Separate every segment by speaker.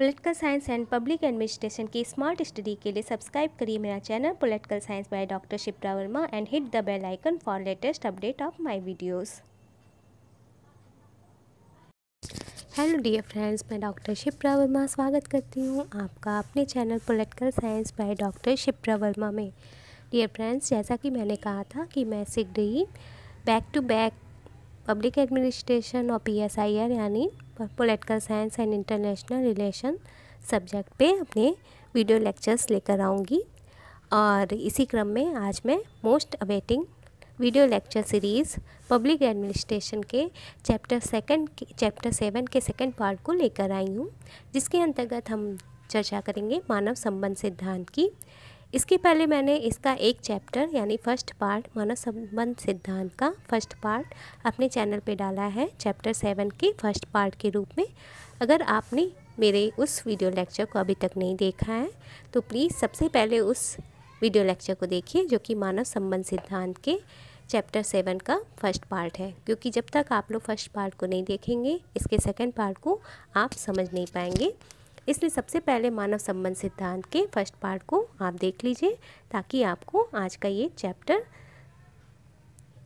Speaker 1: political science and public administration की smart study के लिए सब्सक्राइब करिए मेरा channel political science by doctor Shipra Verma and hit the bell icon for latest update of my videos hello dear friends मैं doctor Shipra Verma स्वागत करती हूँ आपका अपने channel political science by doctor Shipra Verma में डियर फ्रेंड्स जैसा कि मैंने कहा था कि मैं सिख रही back to back public administration और पीएसआईआर यानी political science and international relation subject पे अपने वीडियो लेक्चर्स लेकर आऊँगी और इसी क्रम में आज मैं most awaiting video lecture series public administration के चैप्टर सेकंड चैप्टर सेवन के सेकंड पार्ट को लेकर आई हूँ जिसके अंतर्गत हम चर्चा करेंगे मानव संबंध सिद्धांत की इसके पहले मैंने इसका एक चैप्टर यानी फर्स्ट पार्ट मानव संबंध सिद्धांत का फर्स्ट पार्ट अपने चैनल पे डाला है चैप्टर सेवन के फर्स्ट पार्ट के रूप में अगर आपने मेरे उस वीडियो लेक्चर को अभी तक नहीं देखा है तो प्लीज़ सबसे पहले उस वीडियो लेक्चर को देखिए जो कि मानव संबंध सिद्धांत के चैप्टर सेवन का फर्स्ट पार्ट है क्योंकि जब तक आप लोग फर्स्ट पार्ट को नहीं देखेंगे इसके सेकेंड पार्ट को आप समझ नहीं पाएंगे इसलिए सबसे पहले मानव संबंध सिद्धांत के फर्स्ट पार्ट को आप देख लीजिए ताकि आपको आज का ये चैप्टर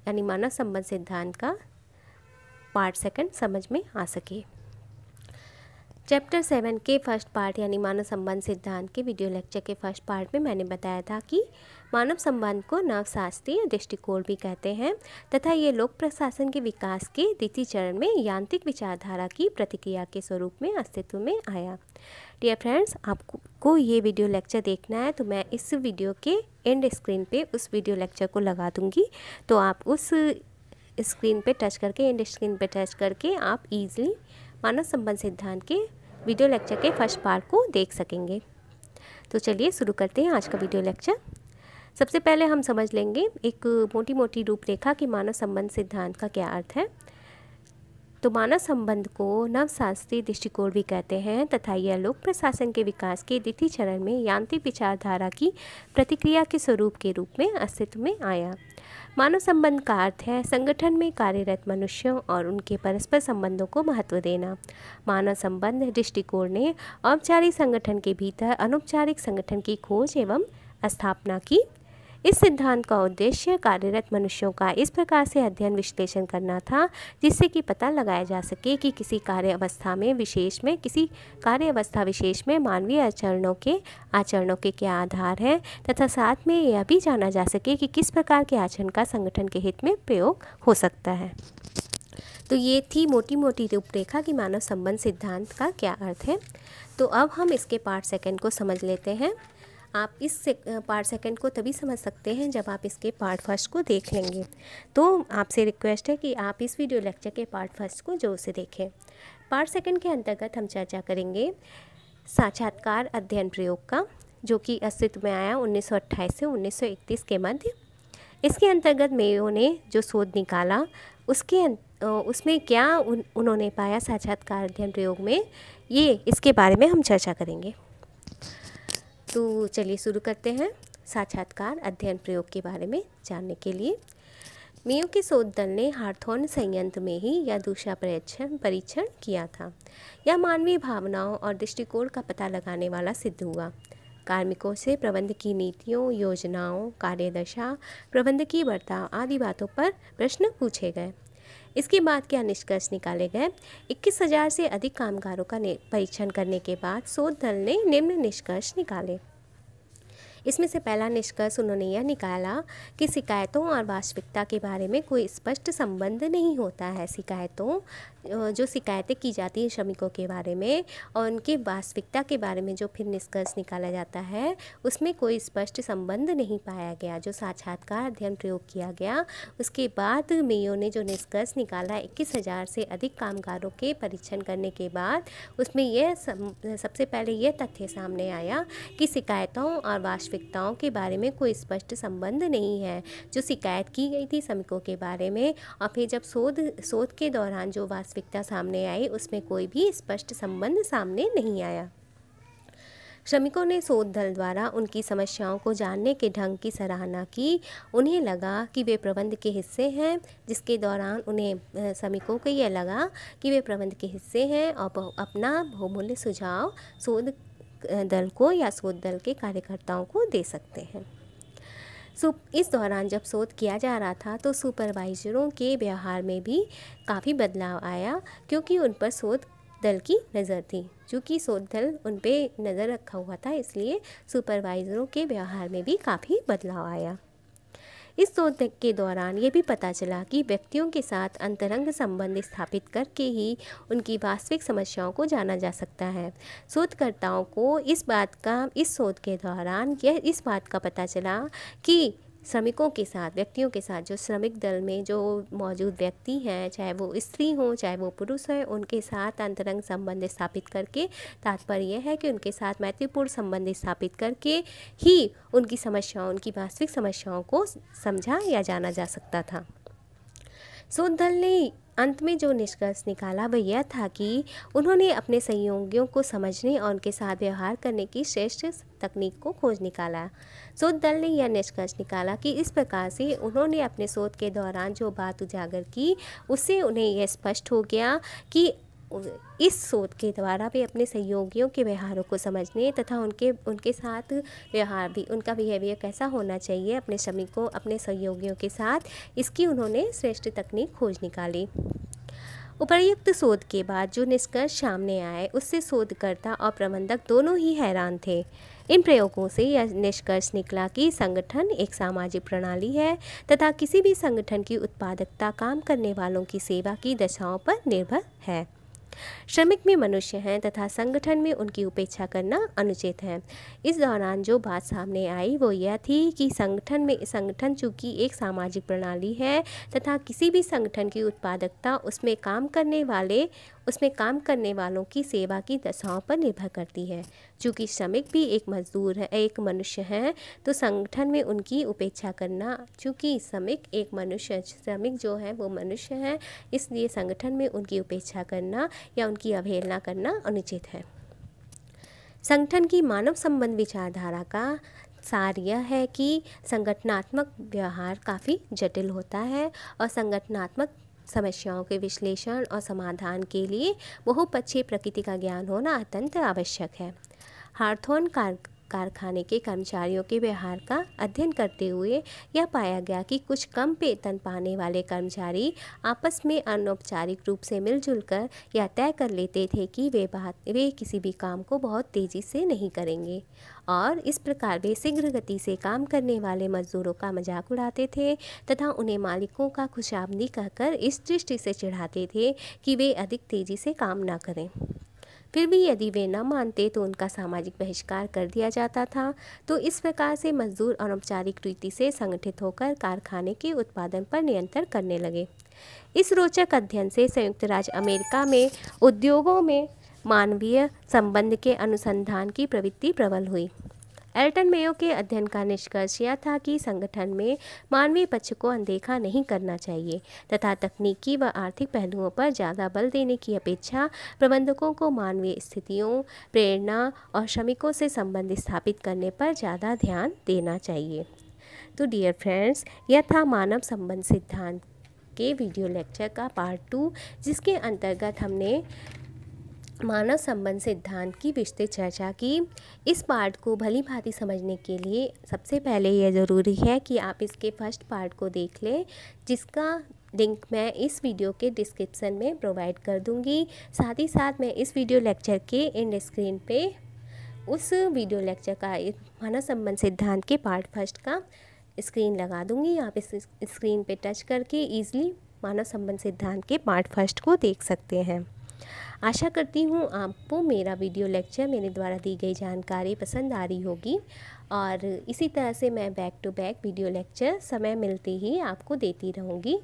Speaker 1: यानी मानव संबंध सिद्धांत का पार्ट सेकंड समझ में आ सके चैप्टर सेवन के फर्स्ट पार्ट यानी मानव संबंध सिद्धांत के वीडियो लेक्चर के फर्स्ट पार्ट में मैंने बताया था कि मानव संबंध को नवशास्त्रीय दृष्टिकोण भी कहते हैं तथा ये लोक प्रशासन के विकास के द्वितीय चरण में यांत्रिक विचारधारा की प्रतिक्रिया के स्वरूप में अस्तित्व में आया डियर फ्रेंड्स आपको ये वीडियो लेक्चर देखना है तो मैं इस वीडियो के एंड स्क्रीन पर उस वीडियो लेक्चर को लगा दूँगी तो आप उस स्क्रीन पर टच करके एंड स्क्रीन पर टच करके आप ईजिली मानव संबंध सिद्धांत के वीडियो लेक्चर के फर्स्ट पार्ट को देख सकेंगे तो चलिए शुरू करते हैं आज का वीडियो लेक्चर सबसे पहले हम समझ लेंगे एक मोटी मोटी रूपरेखा कि मानव संबंध सिद्धांत का क्या अर्थ है तो मानव संबंध को नवशास्त्रीय दृष्टिकोण भी कहते हैं तथा यह लोक प्रशासन के विकास के द्वितीय चरण में यांत्रिक विचारधारा की प्रतिक्रिया के स्वरूप के रूप में अस्तित्व में आया मानव संबंध का अर्थ है संगठन में कार्यरत मनुष्यों और उनके परस्पर संबंधों को महत्व देना मानव संबंध दृष्टिकोण ने औपचारिक संगठन के भीतर अनौपचारिक संगठन की खोज एवं स्थापना की इस सिद्धांत का उद्देश्य कार्यरत मनुष्यों का इस प्रकार से अध्ययन विश्लेषण करना था जिससे कि पता लगाया जा सके कि किसी कार्य अवस्था में विशेष में किसी कार्य अवस्था विशेष में मानवीय आचरणों के आचरणों के क्या आधार हैं तथा साथ में यह भी जाना जा सके कि किस प्रकार के आचरण का संगठन के हित में प्रयोग हो सकता है तो ये थी मोटी मोटी रूपरेखा कि मानव संबंध सिद्धांत का क्या अर्थ है तो अब हम इसके पार्ट सेकंड को समझ लेते हैं आप इस से, पार्ट सेकंड को तभी समझ सकते हैं जब आप इसके पार्ट फर्स्ट को देख लेंगे तो आपसे रिक्वेस्ट है कि आप इस वीडियो लेक्चर के पार्ट फर्स्ट को जोर से देखें पार्ट सेकंड के अंतर्गत हम चर्चा करेंगे साक्षात्कार अध्ययन प्रयोग का जो कि अस्तित्व में आया उन्नीस से उन्नीस के मध्य इसके अंतर्गत मेयो ने जो शोध निकाला उसके अं, उसमें क्या उन, उन्होंने पाया साक्षात्कार अध्ययन प्रयोग में ये इसके बारे में हम चर्चा करेंगे तो चलिए शुरू करते हैं साक्षात्कार अध्ययन प्रयोग के बारे में जानने के लिए मियो के शोध दल ने हार्थोन संयंत्र में ही यह दूसरा परीक्षण परीक्षण किया था यह मानवीय भावनाओं और दृष्टिकोण का पता लगाने वाला सिद्ध हुआ कार्मिकों से प्रबंध की नीतियों योजनाओं कार्यदशा प्रबंध की बर्ताव आदि बातों पर प्रश्न पूछे गए इसके बाद क्या निष्कर्ष निकाले गए इक्कीस हज़ार से अधिक कामगारों का परीक्षण करने के बाद शोध दल ने निम्न निष्कर्ष निकाले इसमें से पहला निष्कर्ष उन्होंने यह निकाला कि शिकायतों और वास्तविकता के बारे में कोई स्पष्ट संबंध नहीं होता है शिकायतों जो शिकायतें की जाती हैं श्रमिकों के बारे में और उनकी वास्तविकता के बारे में जो फिर निष्कर्ष निकाला जाता है उसमें कोई स्पष्ट संबंध नहीं पाया गया जो साक्षात्कार अध्ययन प्रयोग किया गया उसके बाद मेयो ने जो निष्कर्ष निकाला इक्कीस हज़ार से अधिक कामगारों के परीक्षण करने के बाद उसमें यह सबसे पहले यह तथ्य सामने आया कि शिकायतों और वास्तविकताओं के बारे में कोई स्पष्ट संबंध नहीं है जो शिकायत की गई थी श्रमिकों के बारे में और फिर जब शोध शोध के दौरान जो वास्तविक वास्तविकता सामने आई उसमें कोई भी स्पष्ट संबंध सामने नहीं आया श्रमिकों ने शोध दल द्वारा उनकी समस्याओं को जानने के ढंग की सराहना की उन्हें लगा कि वे प्रबंध के हिस्से हैं जिसके दौरान उन्हें श्रमिकों को यह लगा कि वे प्रबंध के हिस्से हैं और अपना बहुमूल्य सुझाव शोध दल को या शोध दल के कार्यकर्ताओं को दे सकते हैं इस दौरान जब शोध किया जा रहा था तो सुपरवाइजरों के व्यवहार में भी काफ़ी बदलाव आया क्योंकि उन पर शोध दल की नज़र थी चूँकि शोध दल उन पर नज़र रखा हुआ था इसलिए सुपरवाइज़रों के व्यवहार में भी काफ़ी बदलाव आया इस शोध के दौरान ये भी पता चला कि व्यक्तियों के साथ अंतरंग संबंध स्थापित करके ही उनकी वास्तविक समस्याओं को जाना जा सकता है शोधकर्ताओं को इस बात का इस शोध के दौरान यह इस बात का पता चला कि श्रमिकों के साथ व्यक्तियों के साथ जो श्रमिक दल में जो मौजूद व्यक्ति हैं चाहे वो स्त्री हों चाहे वो पुरुष हो उनके साथ अंतरंग संबंध स्थापित करके तात्पर्य यह है कि उनके साथ मैत्रीपूर्ण संबंध स्थापित करके ही उनकी समस्याओं उनकी वास्तविक समस्याओं को समझा या जाना जा सकता था शोध दल ने अंत में जो निष्कर्ष निकाला वह यह था कि उन्होंने अपने सहयोगियों को समझने और उनके साथ व्यवहार करने की श्रेष्ठ तकनीक को खोज निकाला शोध दल ने यह निष्कर्ष निकाला कि इस प्रकार से उन्होंने अपने शोध के दौरान जो बात उजागर की उससे उन्हें यह स्पष्ट हो गया कि इस शोध के द्वारा वे अपने सहयोगियों के व्यवहारों को समझने तथा उनके उनके साथ व्यवहार भी उनका बिहेवियर कैसा होना चाहिए अपने श्रमिकों अपने सहयोगियों के साथ इसकी उन्होंने श्रेष्ठ तकनीक खोज निकाली उपर्युक्त शोध के बाद जो निष्कर्ष सामने आए उससे शोधकर्ता और प्रबंधक दोनों ही हैरान थे इन प्रयोगों से यह निष्कर्ष निकला कि संगठन एक सामाजिक प्रणाली है तथा किसी भी संगठन की उत्पादकता काम करने वालों की सेवा की दशाओं पर निर्भर है श्रमिक में मनुष्य हैं तथा संगठन में उनकी उपेक्षा करना अनुचित है इस दौरान जो बात सामने आई वो यह थी कि संगठन में संगठन चूंकि एक सामाजिक प्रणाली है तथा किसी भी संगठन की उत्पादकता उसमें काम करने वाले उसमें काम करने वालों की सेवा की दशाओं पर निर्भर करती है चूँकि श्रमिक भी एक मजदूर है एक मनुष्य है तो संगठन में उनकी उपेक्षा करना चूँकि श्रमिक एक मनुष्य श्रमिक जो है वो मनुष्य है इसलिए संगठन में उनकी उपेक्षा करना या उनकी अवहेलना करना अनुचित है संगठन की मानव संबंध विचारधारा का सार यह है कि संगठनात्मक व्यवहार काफ़ी जटिल होता है और संगठनात्मक समस्याओं के विश्लेषण और समाधान के लिए बहुपक्षीय प्रकृति का ज्ञान होना अत्यंत आवश्यक है हार्थोन कार कारखाने के कर्मचारियों के व्यवहार का अध्ययन करते हुए यह पाया गया कि कुछ कम वेतन पाने वाले कर्मचारी आपस में अनौपचारिक रूप से मिलजुल कर यह तय कर लेते थे कि वे बात वे किसी भी काम को बहुत तेज़ी से नहीं करेंगे और इस प्रकार वे शीघ्र गति से काम करने वाले मजदूरों का मजाक उड़ाते थे तथा उन्हें मालिकों का खुशाबनी कहकर इस दृष्टि से चिढ़ाते थे कि वे अधिक तेज़ी से काम ना करें फिर भी यदि वे न मानते तो उनका सामाजिक बहिष्कार कर दिया जाता था तो इस प्रकार से मजदूर अनौपचारिक रीति से संगठित होकर कारखाने के उत्पादन पर नियंत्रण करने लगे इस रोचक अध्ययन से संयुक्त राज्य अमेरिका में उद्योगों में मानवीय संबंध के अनुसंधान की प्रवृत्ति प्रबल हुई एल्टन मेयो के अध्ययन का निष्कर्ष यह था कि संगठन में मानवीय पक्ष को अनदेखा नहीं करना चाहिए तथा तकनीकी व आर्थिक पहलुओं पर ज़्यादा बल देने की अपेक्षा प्रबंधकों को मानवीय स्थितियों प्रेरणा और श्रमिकों से संबंध स्थापित करने पर ज़्यादा ध्यान देना चाहिए तो डियर फ्रेंड्स यह था मानव संबंध सिद्धांत के वीडियो लेक्चर का पार्ट टू जिसके अंतर्गत हमने मानव संबंध सिद्धांत की विस्तृत चर्चा की इस पार्ट को भली भांति समझने के लिए सबसे पहले यह ज़रूरी है कि आप इसके फर्स्ट पार्ट को देख लें जिसका लिंक मैं इस वीडियो के डिस्क्रिप्शन में प्रोवाइड कर दूंगी साथ ही साथ मैं इस वीडियो लेक्चर के एंड स्क्रीन पे उस वीडियो लेक्चर का मानव संबंध सिद्धांत के पार्ट फर्स्ट का स्क्रीन लगा दूंगी आप इस स्क्रीन पे टच करके ईजिली मानव संबंध सिद्धांत के पार्ट फर्स्ट को देख सकते हैं आशा करती हूँ आपको मेरा वीडियो लेक्चर मेरे द्वारा दी गई जानकारी पसंद आ रही होगी और इसी तरह से मैं back to back video lecture समय मिलते ही आपको देती रहूँगी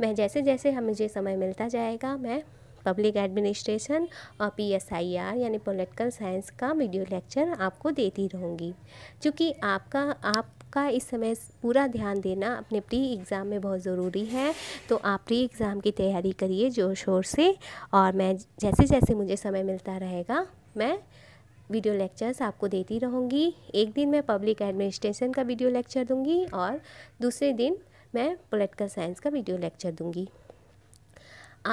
Speaker 1: मैं जैसे जैसे हम मुझे समय मिलता जाएगा मैं पब्लिक एडमिनिस्ट्रेशन और पी एस आई आर यानी पोलिटिकल साइंस का वीडियो लेक्चर आपको देती रहूँगी क्योंकि आपका आप आपका इस समय पूरा ध्यान देना अपने प्री एग्ज़ाम में बहुत ज़रूरी है तो आप प्री एग्ज़ाम की तैयारी करिए ज़ोर शोर से और मैं जैसे जैसे मुझे समय मिलता रहेगा मैं वीडियो लेक्चर्स आपको देती रहूँगी एक दिन मैं पब्लिक एडमिनिस्ट्रेशन का वीडियो लेक्चर दूँगी और दूसरे दिन मैं पोलिटिकल साइंस का वीडियो लेक्चर दूँगी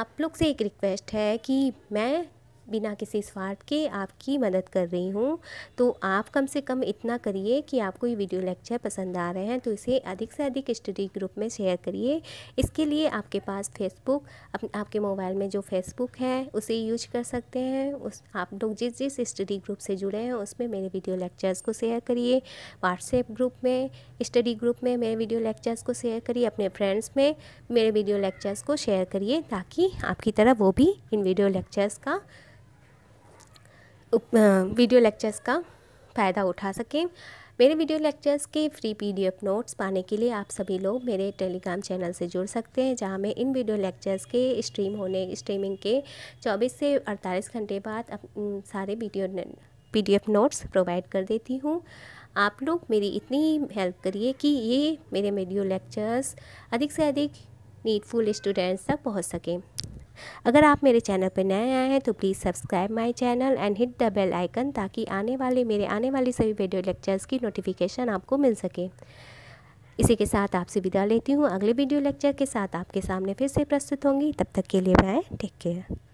Speaker 1: आप लोग से एक रिक्वेस्ट है कि मैं बिना किसी स्वार्थ के आपकी मदद कर रही हूँ तो आप कम से कम इतना करिए कि आपको ये वीडियो लेक्चर पसंद आ रहे हैं तो इसे अधिक से अधिक स्टडी ग्रुप में शेयर करिए इसके लिए आपके पास फेसबुक आपके मोबाइल में जो फेसबुक है उसे यूज कर सकते हैं उस आप लोग जिस जिस स्टडी ग्रुप से जुड़े हैं उसमें मेरे वीडियो लेक्चर्स को शेयर करिए व्हाट्सएप ग्रुप में स्टडी ग्रुप में मेरे वीडियो लेक्चर्स को शेयर करिए अपने फ्रेंड्स में मेरे वीडियो लेक्चर्स को शेयर करिए ताकि आपकी तरह वो भी इन वीडियो लेक्चर्स का वीडियो लेक्चर्स का फ़ायदा उठा सकें मेरे वीडियो लेक्चर्स के फ्री पीडीएफ नोट्स पाने के लिए आप सभी लोग मेरे टेलीग्राम चैनल से जुड़ सकते हैं जहां मैं इन वीडियो लेक्चर्स के स्ट्रीम होने स्ट्रीमिंग के 24 से 48 घंटे बाद सारे वीडियो पीडीएफ नोट्स प्रोवाइड कर देती हूँ आप लोग मेरी इतनी हेल्प करिए कि ये मेरे वीडियो लेक्चर्स अधिक से अधिक नीडफुल स्टूडेंट्स तक पहुँच सकें अगर आप मेरे चैनल पर नए आए हैं तो please subscribe my channel and hit the bell icon ताकि आने वाले मेरे आने वाली सभी वीडियो लेक्चर्स की नोटिफिकेशन आपको मिल सके इसी के साथ आपसे विदा लेती हूँ अगले वीडियो लेक्चर के साथ आपके सामने फिर से प्रस्तुत होंगी तब तक के लिए बाय टेक केयर